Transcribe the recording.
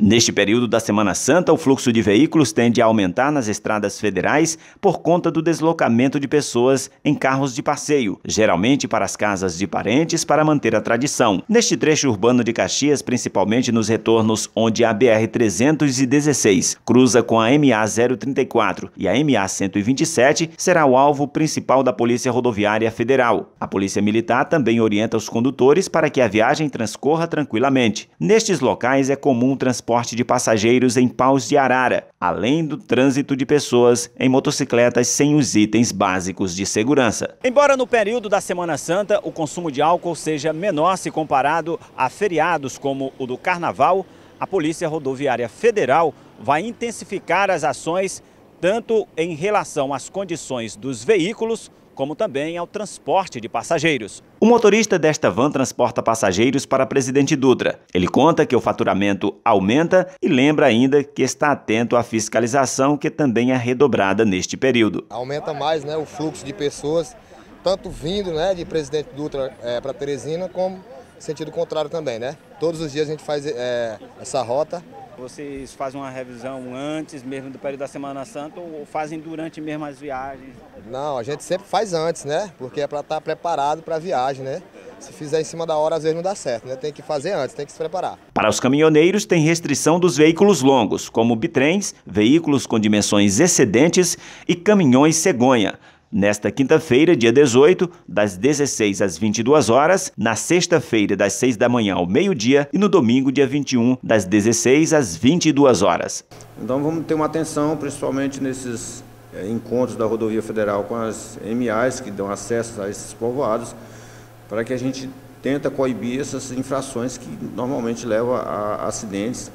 Neste período da Semana Santa, o fluxo de veículos tende a aumentar nas estradas federais por conta do deslocamento de pessoas em carros de passeio, geralmente para as casas de parentes para manter a tradição. Neste trecho urbano de Caxias, principalmente nos retornos onde a BR-316 cruza com a MA-034 e a MA-127, será o alvo principal da Polícia Rodoviária Federal. A Polícia Militar também orienta os condutores para que a viagem transcorra tranquilamente. Nestes locais é comum transporte transporte de passageiros em paus de arara, além do trânsito de pessoas em motocicletas sem os itens básicos de segurança. Embora no período da Semana Santa o consumo de álcool seja menor se comparado a feriados como o do Carnaval, a Polícia Rodoviária Federal vai intensificar as ações tanto em relação às condições dos veículos como também ao transporte de passageiros. O motorista desta van transporta passageiros para Presidente Dutra. Ele conta que o faturamento aumenta e lembra ainda que está atento à fiscalização, que também é redobrada neste período. Aumenta mais né, o fluxo de pessoas, tanto vindo né, de Presidente Dutra é, para Teresina, como sentido contrário também. Né? Todos os dias a gente faz é, essa rota vocês fazem uma revisão antes mesmo do período da Semana Santa ou fazem durante mesmo as viagens? Não, a gente sempre faz antes, né? Porque é para estar tá preparado para a viagem, né? Se fizer em cima da hora, às vezes não dá certo, né? Tem que fazer antes, tem que se preparar. Para os caminhoneiros, tem restrição dos veículos longos, como bitrens, veículos com dimensões excedentes e caminhões cegonha. Nesta quinta-feira, dia 18, das 16 às 22 horas, na sexta-feira, das 6 da manhã ao meio-dia e no domingo, dia 21, das 16 às 22 horas. Então vamos ter uma atenção, principalmente nesses eh, encontros da rodovia federal com as MAs que dão acesso a esses povoados, para que a gente tenta coibir essas infrações que normalmente levam a acidentes.